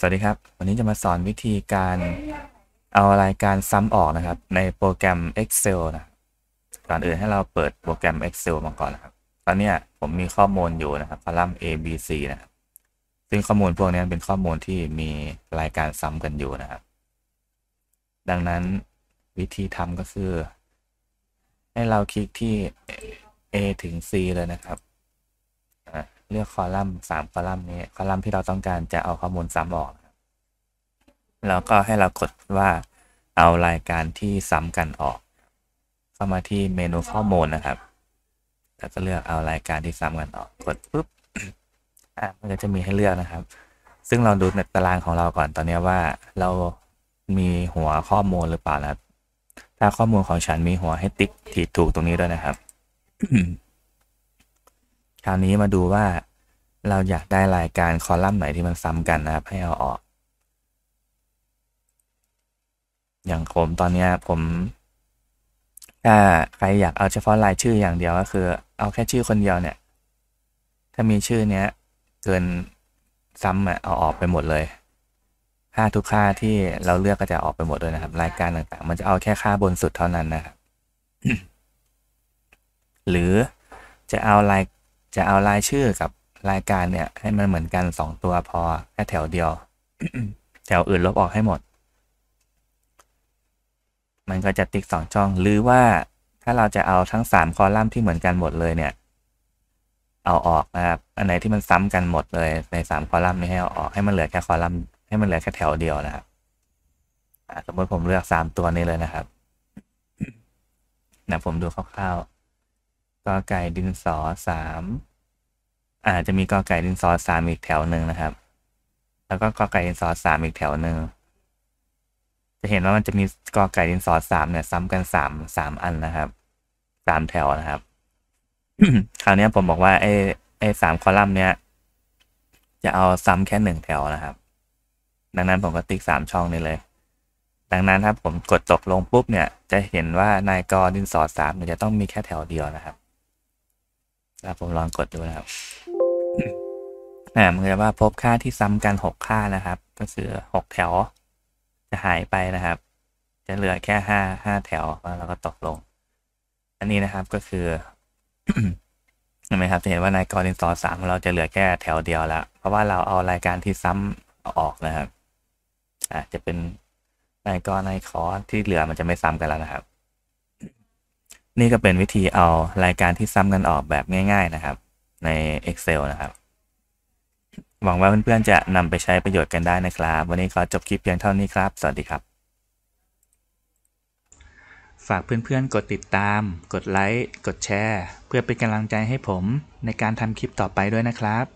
สวัสดีครับ วันนี้จะมาสอนวิธีการเอารายการซ้ำออกนะครับ ในโปรแกรม Excel นะก่อนอื่นให้เราเปิดโปรแกรม Excel มาก่อนนะครับ ตอนนี้ผมมีข้อมูลอยู่นะครับคอลัมน์ A B C นะครับซึ่งข้อมูลพวกนี้เป็นข้อมูลที่มีรายการซ้ำกันอยู่นะครับดังนั้นวิธีทำก็คือ ให้เราคลิกที่ A ถึง C เลยนะครับเลือกคอลัมน์สามคอลัมน์นี้คอลัมน์ที่เราต้องการจะเอาข้อมูลซ้ำออก แล้วก็ให้เรากดว่า เอารายการที่ซ้ำกันออกเข้ามาที่เมนูข้อมูลนะครับแล้วก็เลือกเอารายการที่ซ้ำกันออก กดปุ๊บอ่ะมันก็จะมีให้เลือกนะครับ ซึ่งเราดูในตารางของเราก่อนตอนนี้ว่าเรามีหัวข้อมูลหรือเปล่านะครับถ้าข้อมูลของฉันมีหัวให้ติ๊กถีดถูกตรงนี้ด้วยนะครับคราวนี้มาดูว่าเราอยากได้ รายการคอลัมน์ไหนที่มันซ้ำกันนะครับ ให้เอาออก อย่างผมตอนนี้ผม ถ้าใครอยากเอาเฉพาะรายชื่อ อย่างเดียวก็คือ เอาแค่ชื่อคนเดียวเนี่ย ถ้ามีชื่อเนี้ยเกินซ้ำอ่ะเอาออกไปหมดเลย ค่าทุกค่าที่เราเลือกก็จะออกไปหมดเลยนะครับ รายการต่าง ๆ มันจะเอาแค่ค่าบนสุดเท่านั้นนะครับหรือจะเอารายจะเอารายชื่อกับรายการเนี่ย ให้มันเหมือนกันสองตัวพอแค่แถวเดียวแถวอื่นลบออกให้หมด มันก็จะติ๊กสองช่องหรือว่าถ้าเราจะเอาทั้งสามคอลัมน์ที่เหมือนกันหมดเลย เนี่ย เอาออกนะครับอันไหนที่มันซ้ำกันหมดเลยในสามคอลัมน์นี้ให้เอาออกให้มันเหลือแค่คอลัมน์ให้มันเหลือแค่แถวเดียวนะครับสมมติผมเลือกสามตัวนี้เลยนะครับนะผมดูคร่าวๆกอไก่ดินสอสามอาจจะมีกอไก่ดินสอสามอีกแถวหนึ่งนะครับ แล้วก็กอไก่ดินสอสามอีกแถวหนึ่ง จะเห็นว่ามันจะมีกอไก่ดินสอสามเนี่ย ซ้ำกันสามสามอันนะครับสามแถวนะครับคราวนี้ผมบอกว่าไอ้ไอ้สามคอลัมน์เนี้ยจะเอาซ้ำแค่หนึ่งแถวนะครับ ดังนั้นผมก็ติ๊กสามช่องนี้เลย ดังนั้นถ้าผมกดตกลงปุ๊บเนี่ย จะเห็นว่านายกอดินสอสามเนี่ยจะต้องมีแค่แถวเดียวนะครับเราผมลองกดดูนะครับ อ่ามันจะว่าพบค่าที่ซ้ำกันหกค่านะครับ ก็คือหกแถว จะหายไปนะครับ จะเหลือแค่ห้าห้าแถว แล้วก็ตกลง อันนี้นะครับก็คือ เห็นไหมครับจะเห็นว่าในกรณี่อสามเราจะเหลือแค่แถวเดียว แล้ว เพราะว่าเราเอารายการที่ซ้ำออกนะครับอ่าจะเป็นในกรณีคอที่เหลือมันจะไม่ซ้ำกันแล้วนะครับนี่ก็เป็นวิธีเอารายการที่ซ้ำกันออกแบบง่ายๆนะครับ ใน Excel นะครับ หวังว่าเพื่อนๆจะนำไปใช้ประโยชน์กันได้นะครับ วันนี้ขอจบคลิปเพียงเท่านี้ครับ สวัสดีครับ ฝากเพื่อนๆกดติดตาม กดไลค์กดแชร์เพื่อเป็นกำลังใจให้ผมในการทำคลิปต่อไปด้วยนะครับ